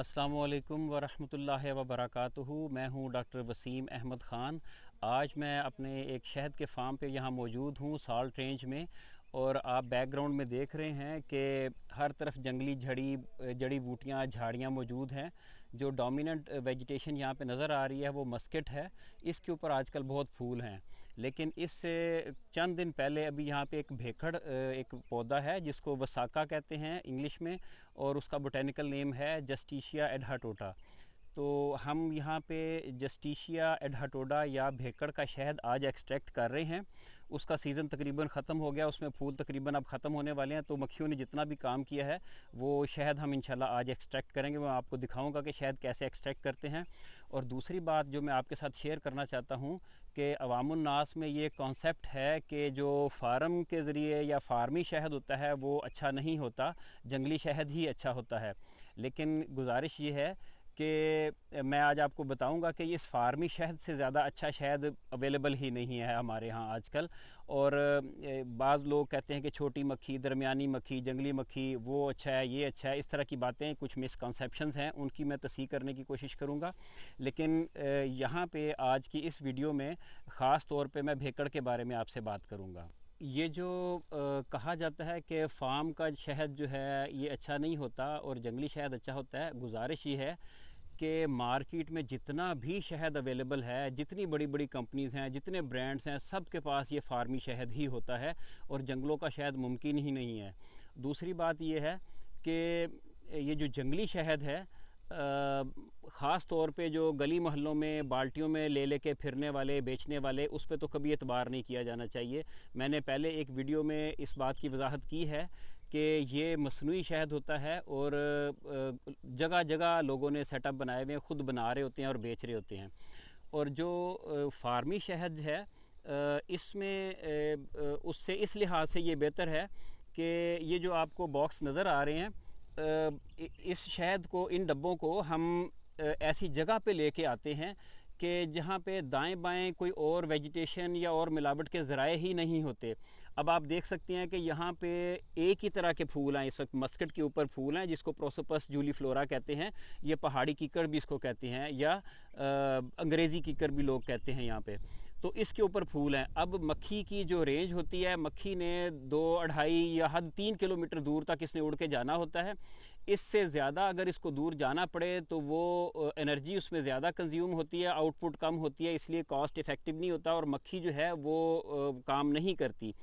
असलकम वालेकुम वबरक मैं हूं डॉक्टर वसीम अहमद ख़ान आज मैं अपने एक शहद के फार्म पे यहाँ मौजूद हूँ साल्ट रेंज में और आप बैकग्राउंड में देख रहे हैं कि हर तरफ जंगली झड़ी जड़ी बूटियाँ झाड़ियाँ मौजूद हैं जो डोमिनेंट वेजिटेशन यहाँ पे नज़र आ रही है वो मस्किट है इसके ऊपर आजकल बहुत फूल हैं लेकिन इससे चंद दिन पहले अभी यहाँ पे एक भेखड़ एक पौधा है जिसको वसाका कहते हैं इंग्लिश में और उसका बोटेनिकल नेम है जस्टिशिया एडहाटोटा तो हम यहाँ पे जस्टिशिया एडहाटोडा या भेकड़ का शहद आज एक्सट्रैक्ट कर रहे हैं उसका सीज़न तकरीबन ख़त्म हो गया उसमें फूल तकरीबन अब ख़त्म होने वाले हैं तो मक्खियों ने जितना भी काम किया है वो शहद हम इंशाल्लाह आज एक्सट्रैक्ट करेंगे मैं आपको दिखाऊंगा कि शहद कैसे एक्सट्रैक्ट करते हैं और दूसरी बात जो मैं आपके साथ शेयर करना चाहता हूँ कि अवामनास में ये कॉन्सेप्ट है कि जो फार्म के ज़रिए या फार्मी शहद होता है वो अच्छा नहीं होता जंगली शहद ही अच्छा होता है लेकिन गुजारिश ये है कि मैं आज आपको बताऊंगा कि इस फार्मी शहद से ज़्यादा अच्छा शहद अवेलेबल ही नहीं है हमारे यहाँ आजकल और बाज़ लोग कहते हैं कि छोटी मक्खी दरमियानी मक्खी जंगली मक्खी वो अच्छा है ये अच्छा है इस तरह की बातें कुछ मिसकनसप्शन हैं उनकी मैं तस्ह करने की कोशिश करूँगा लेकिन यहाँ पर आज की इस वीडियो में ख़ास तौर पर मैं भेकड़ के बारे में आपसे बात करूँगा ये जो आ, कहा जाता है कि फार्म का शहद जो है ये अच्छा नहीं होता और जंगली शहद अच्छा होता है गुजारिश ये है कि मार्केट में जितना भी शहद अवेलेबल है जितनी बड़ी बड़ी कंपनीज हैं जितने ब्रांड्स हैं सब के पास ये फार्मी शहद ही होता है और जंगलों का शहद मुमकिन ही नहीं है दूसरी बात ये है कि ये जो जंगली शहद है ख़ास तौर पे जो गली महलों में बाल्टियों में ले लेके फिरने वाले बेचने वाले उस पर तो कभी एतबार नहीं किया जाना चाहिए मैंने पहले एक वीडियो में इस बात की वजाहत की है कि ये मसनू शहद होता है और जगह जगह लोगों ने सेटअप बनाए हुए हैं ख़ुद बना रहे होते हैं और बेच रहे होते हैं और जो फार्मी शहद है इसमें उससे इस लिहाज से ये बेहतर है कि ये जो आपको बॉक्स नज़र आ रहे हैं इस शहद को इन डब्बों को हम ऐसी जगह पे लेके आते हैं कि जहाँ पे दाएं बाएं कोई और वेजिटेशन या और मिलावट के ज़राए ही नहीं होते अब आप देख सकते हैं कि यहाँ पे एक ही तरह के फूल हैं इस वक्त मस्कट के ऊपर फूल हैं जिसको प्रोसोपस जूली फ्लोरा कहते हैं ये पहाड़ी कीकर भी इसको कहते हैं या अंग्रेज़ी कीकर भी लोग कहते हैं यहाँ पे तो इसके ऊपर फूल हैं अब मक्खी की जो रेंज होती है मक्खी ने दो अढ़ाई या हद तीन किलोमीटर दूर तक इसने उड़ के जाना होता है इससे ज़्यादा अगर इसको दूर जाना पड़े तो वो एनर्जी उसमें ज़्यादा कंज्यूम होती है आउटपुट कम होती है इसलिए कॉस्ट इफ़ेक्टिव नहीं होता और मक्खी जो है वो काम नहीं करती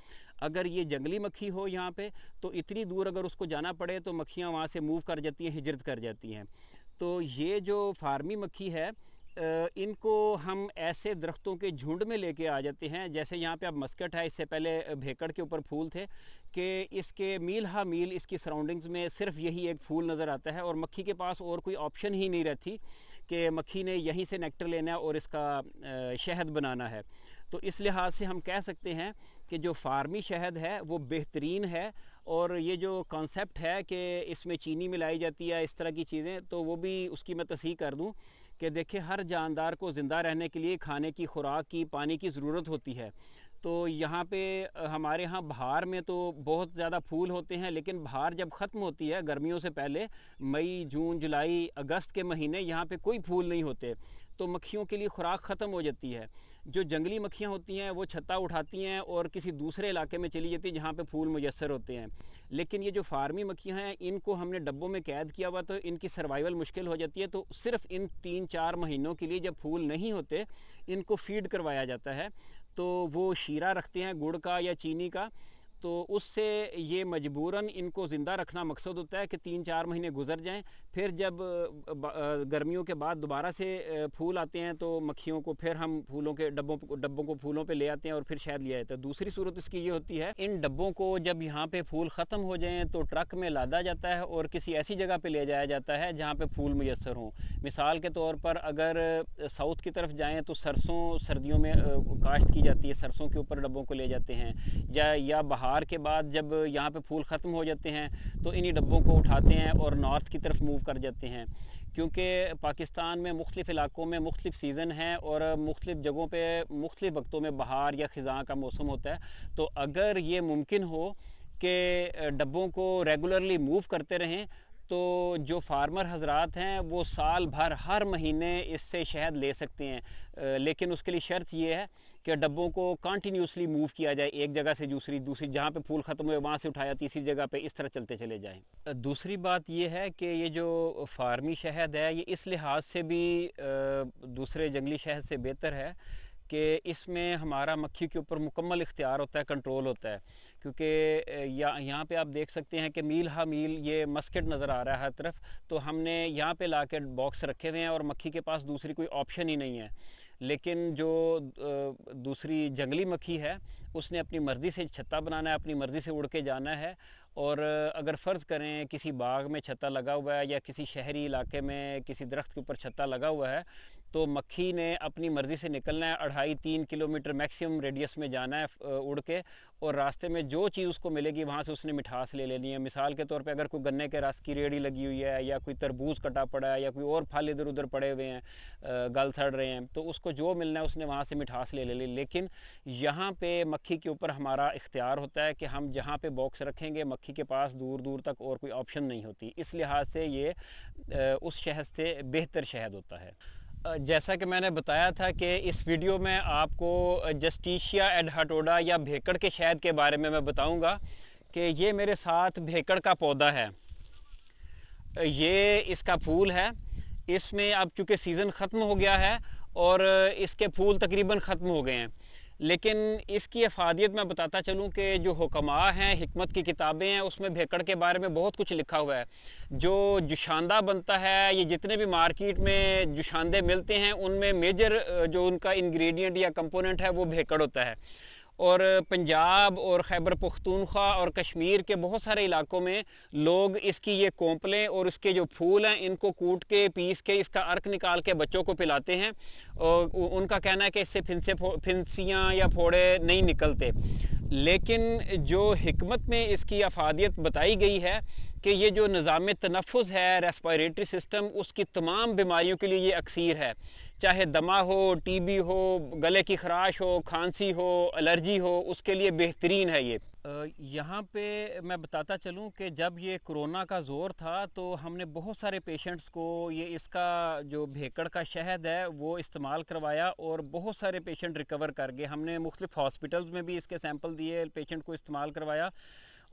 अगर ये जंगली मक्खी हो यहाँ पे तो इतनी दूर अगर उसको जाना पड़े तो मक्खियाँ वहाँ से मूव कर जाती हैं हिजरत कर जाती हैं तो ये जो फार्मी मक्खी है इनको हम ऐसे दरख्तों के झुंड में लेके आ जाते हैं जैसे यहाँ पे अब मस्कट है इससे पहले भेकड़ के ऊपर फूल थे कि इसके मील हा मील इसकी सराउंडिंग्स में सिर्फ यही एक फूल नज़र आता है और मक्खी के पास और कोई ऑप्शन ही नहीं रहती कि मक्खी ने यहीं से नेक्टर लेना है और इसका शहद बनाना है तो इस लिहाज से हम कह सकते हैं कि जो फार्मी शहद है वो बेहतरीन है और ये जो कॉन्सेप्ट है कि इसमें चीनी मिलाई जाती है इस तरह की चीज़ें तो वो भी उसकी मैं तस्ह कर दूँ कि देखिए हर जानदार को ज़िंदा रहने के लिए खाने की खुराक की पानी की ज़रूरत होती है तो यहाँ पे हमारे यहाँ बाहर में तो बहुत ज़्यादा फूल होते हैं लेकिन बाहर जब ख़त्म होती है गर्मियों से पहले मई जून जुलाई अगस्त के महीने यहाँ पे कोई फूल नहीं होते तो मक्खियों के लिए खुराक ख़त्म हो जाती है जो जंगली मक्खियाँ होती हैं वो छत्ता उठाती हैं और किसी दूसरे इलाके में चली जाती है जहाँ पे फूल मुयसर होते हैं लेकिन ये जो फार्मी मक्खियाँ हैं इनको हमने डब्बों में कैद किया हुआ तो इनकी सर्वाइवल मुश्किल हो जाती है तो सिर्फ इन तीन चार महीनों के लिए जब फूल नहीं होते इनको फीड करवाया जाता है तो वो शीरा रखते हैं गुड़ का या चीनी का तो उससे ये मजबूरन इनको ज़िंदा रखना मकसद होता है कि तीन चार महीने गुजर जाएं फिर जब गर्मियों के बाद दोबारा से फूल आते हैं तो मक्खियों को फिर हम फूलों के डब्बों डब्बों को फूलों पे ले आते हैं और फिर शायद लिया जाता तो है दूसरी सूरत इसकी ये होती है इन डब्बों को जब यहाँ पे फूल ख़त्म हो जाएँ तो ट्रक में लादा जाता है और किसी ऐसी जगह पर ले जाया जाता है जहाँ पर फूल मैसर हों मिसाल के तौर पर अगर साउथ की तरफ जाएँ तो सरसों सर्दियों में काश्त की जाती है सरसों के ऊपर डब्बों को ले जाते हैं या बहार बहार के बाद जब यहाँ पे फूल ख़त्म हो जाते हैं तो इन्हीं डब्बों को उठाते हैं और नॉर्थ की तरफ मूव कर जाते हैं क्योंकि पाकिस्तान में मुख्तलिफ़ इलाकों में मुख्तलिफ सीज़न हैं और मुख्तलिफ जगहों पर मुख्तलिफ वक्तों में बहार या ख़ज़ा का मौसम होता है तो अगर ये मुमकिन हो कि डब्बों को रेगुलरली मूव करते रहें तो जो फार्मर हजरात हैं वो साल भर हर महीने इससे शहद ले सकते हैं लेकिन उसके लिए शर्त ये है कि डब्बों को कंटिन्यूसली मूव किया जाए एक जगह से दूसरी दूसरी जहाँ पे फूल ख़त्म हुए वहाँ से उठाया तीसरी जगह पे इस तरह चलते चले जाएं दूसरी बात यह है कि ये जो फार्मी शहद है ये इस लिहाज से भी दूसरे जंगली शहद से बेहतर है कि इसमें हमारा मक्खी के ऊपर मुकम्मल इख्तियार होता है कंट्रोल होता है क्योंकि या यहाँ पे आप देख सकते हैं कि मील हा मील ये मस्केट नज़र आ रहा है हर तरफ तो हमने यहाँ पे ला बॉक्स रखे हुए हैं और मक्खी के पास दूसरी कोई ऑप्शन ही नहीं है लेकिन जो दूसरी जंगली मक्खी है उसने अपनी मर्ज़ी से छत्ता बनाना है अपनी मर्ज़ी से उड़ के जाना है और अगर फ़र्ज़ करें किसी बाग में छत्ता लगा हुआ है या किसी शहरी इलाके में किसी दरख्त के ऊपर छत्ता लगा हुआ है तो मक्खी ने अपनी मर्ज़ी से निकलना है अढ़ाई तीन किलोमीटर मैक्सिमम रेडियस में जाना है उड़ के और रास्ते में जो चीज़ उसको मिलेगी वहाँ से उसने मिठास ले लेनी है मिसाल के तौर पे अगर कोई गन्ने के रस की रेड़ी लगी हुई है या कोई तरबूज कटा पड़ा है या कोई और फल इधर उधर पड़े हुए हैं गल सड़ रहे हैं तो उसको जो मिलना है उसने वहाँ से मिठास ले ले ली ले। लेकिन यहाँ पर मक्खी के ऊपर हमारा इख्तियार होता है कि हम जहाँ पर बॉक्स रखेंगे मक्खी के पास दूर दूर तक और कोई ऑप्शन नहीं होती इस लिहाज से ये उस शहद से बेहतर शहद होता है जैसा कि मैंने बताया था कि इस वीडियो में आपको जस्टिशिया एड हटोडा या भेकड़ के शहद के बारे में मैं बताऊंगा कि ये मेरे साथ भेकड़ का पौधा है ये इसका फूल है इसमें अब चूँकि सीज़न ख़त्म हो गया है और इसके फूल तकरीबन ख़त्म हो गए हैं लेकिन इसकी अफादियत मैं बताता चलूँ कि जो हुकमा हैं हमत की किताबें हैं उसमें भेकड़ के बारे में बहुत कुछ लिखा हुआ है जो जुशांदा बनता है ये जितने भी मार्केट में जुशांदे मिलते हैं उनमें मेजर जो उनका इंग्रेडिएंट या कंपोनेंट है वो भेकड़ होता है और पंजाब और खैबर पख्तूनख्वा और कश्मीर के बहुत सारे इलाकों में लोग इसकी ये कोंपलें और इसके जो फूल हैं इनको कूट के पीस के इसका अर्क निकाल के बच्चों को पिलाते हैं और उनका कहना है कि इससे फिंसे फिंसियाँ या फोड़े नहीं निकलते लेकिन जो हमत में इसकी अफादियत बताई गई है कि ये जो निज़ाम तनफ़ है रेस्पायरेटरी सिस्टम उसकी तमाम बीमारियों के लिए ये अक्सर है चाहे दमा हो टी बी हो गले की खराश हो खांसी हो एलर्जी हो उसके लिए बेहतरीन है ये यहाँ पे मैं बताता चलूँ कि जब ये कोरोना का ज़ोर था तो हमने बहुत सारे पेशेंट्स को ये इसका जो भेकड़ का शहद है वो इस्तेमाल करवाया और बहुत सारे पेशेंट रिकवर कर गए हमने मुख्तफ हॉस्पिटल्स में भी इसके सैंपल दिए पेशेंट को इस्तेमाल करवाया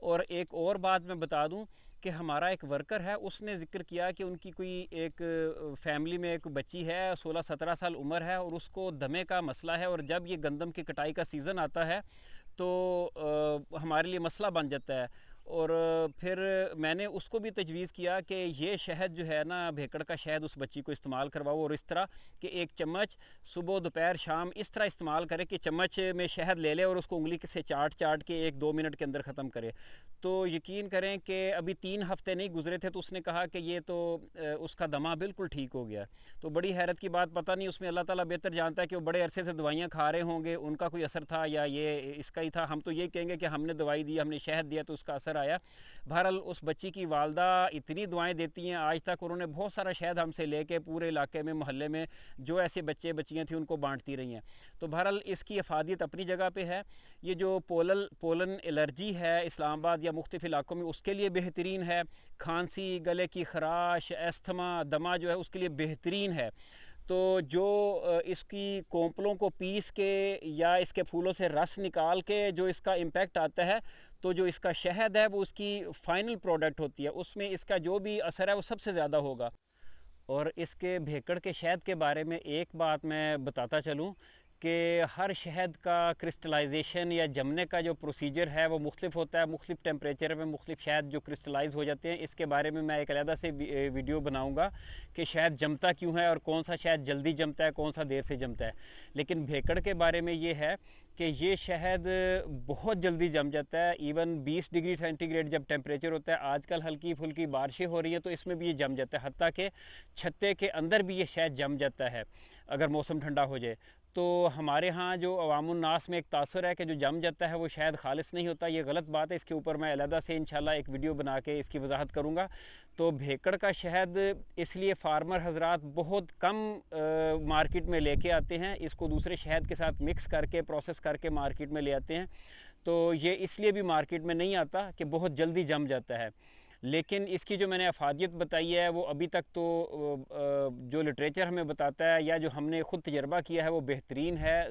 और एक और बात मैं बता दूँ कि हमारा एक वर्कर है उसने जिक्र किया कि उनकी कोई एक फैमिली में एक बच्ची है 16-17 साल उम्र है और उसको दमे का मसला है और जब ये गंदम की कटाई का सीज़न आता है तो आ, हमारे लिए मसला बन जाता है और फिर मैंने उसको भी तजवीज़ किया कि ये शहद जो है ना भेकड़ का शहद उस बच्ची को इस्तेमाल करवाओ और इस तरह कि एक चम्मच सुबह दोपहर शाम इस तरह इस्तेमाल करे कि चम्मच में शहद ले ले और उसको उंगली से चाट चाट के एक दो मिनट के अंदर ख़त्म करे तो यकीन करें कि अभी तीन हफ्ते नहीं गुजरे थे तो उसने कहा कि ये तो उसका दमा बिल्कुल ठीक हो गया तो बड़ी हैरत की बात पता नहीं उसमें अल्लाह ताला बेहतर जानता है कि वो बड़े अरसे से दवाइयाँ खा रहे होंगे उनका कोई असर था या ये इसका ही था हम तो ये कहेंगे कि हमने दवाई दी हमने शहद दिया तो उसका असर लेकर आया बहरहाल उस बच्ची की वालदा इतनी दुआएं देती हैं आज तक उन्होंने बहुत सारा शहद हमसे लेके पूरे इलाके में मोहल्ले में जो ऐसे बच्चे बच्चियाँ थी उनको बांटती रही हैं तो बहरहाल इसकी अफादियत अपनी जगह पर है ये जो पोलल पोलन एलर्जी है इस्लामाबाद या मुख्तफ इलाकों में उसके लिए बेहतरीन है खांसी गले की खराश एस्थमा दमा जो है उसके लिए बेहतरीन है तो जो इसकी कोंपलों को पीस के या इसके फूलों से रस निकाल के जो इसका इम्पैक्ट आता है तो जो इसका शहद है वो उसकी फ़ाइनल प्रोडक्ट होती है उसमें इसका जो भी असर है वो सबसे ज़्यादा होगा और इसके भेकड़ के शहद के बारे में एक बात मैं बताता चलूँ कि हर शहद का क्रिस्टलाइजेशन या जमने का जो प्रोसीजर है वो मुख्तफ होता है मुख्तु टेम्परेचर में मुख्तु शहद जो क्रिस्टलाइज हो जाते हैं इसके बारे में मैं एक अलहदा से वीडियो बनाऊँगा कि शहद जमता क्यों है और कौन सा शहद जल्दी जमता है कौन सा देर से जमता है लेकिन भेकड़ के बारे में ये है कि ये शहद बहुत जल्दी जम जाता है इवन 20 डिग्री सेंटीग्रेड जब टेम्परेचर होता है आजकल हल्की फुल्की बारिशें हो रही हैं तो इसमें भी ये जम जाता है हती कि छत्ते के अंदर भी ये शहद जम जाता है अगर मौसम ठंडा हो जाए तो हमारे यहाँ जो अवामनास में एक तासर है कि जो जम जाता है वो शायद खालिश नहीं होता ये गलत बात है इसके ऊपर मैं अलहदा से इनशाला एक वीडियो बना के इसकी वजाहत करूँगा तो भेकड़ का शहद इसलिए फार्मर हज़रा बहुत कम आ, मार्केट में लेके आते हैं इसको दूसरे शहद के साथ मिक्स करके प्रोसेस करके मार्केट में ले आते हैं तो ये इसलिए भी मार्केट में नहीं आता कि बहुत जल्दी जम जाता है लेकिन इसकी जो मैंने अफादियत बताई है वो अभी तक तो जो लिटरेचर हमें बताता है या जो हमने ख़ुद तजर्बा किया है वो बेहतरीन है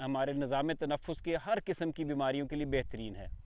हमारे निज़ाम तनफ़ के हर किस्म की बीमारियों के लिए बेहतरीन है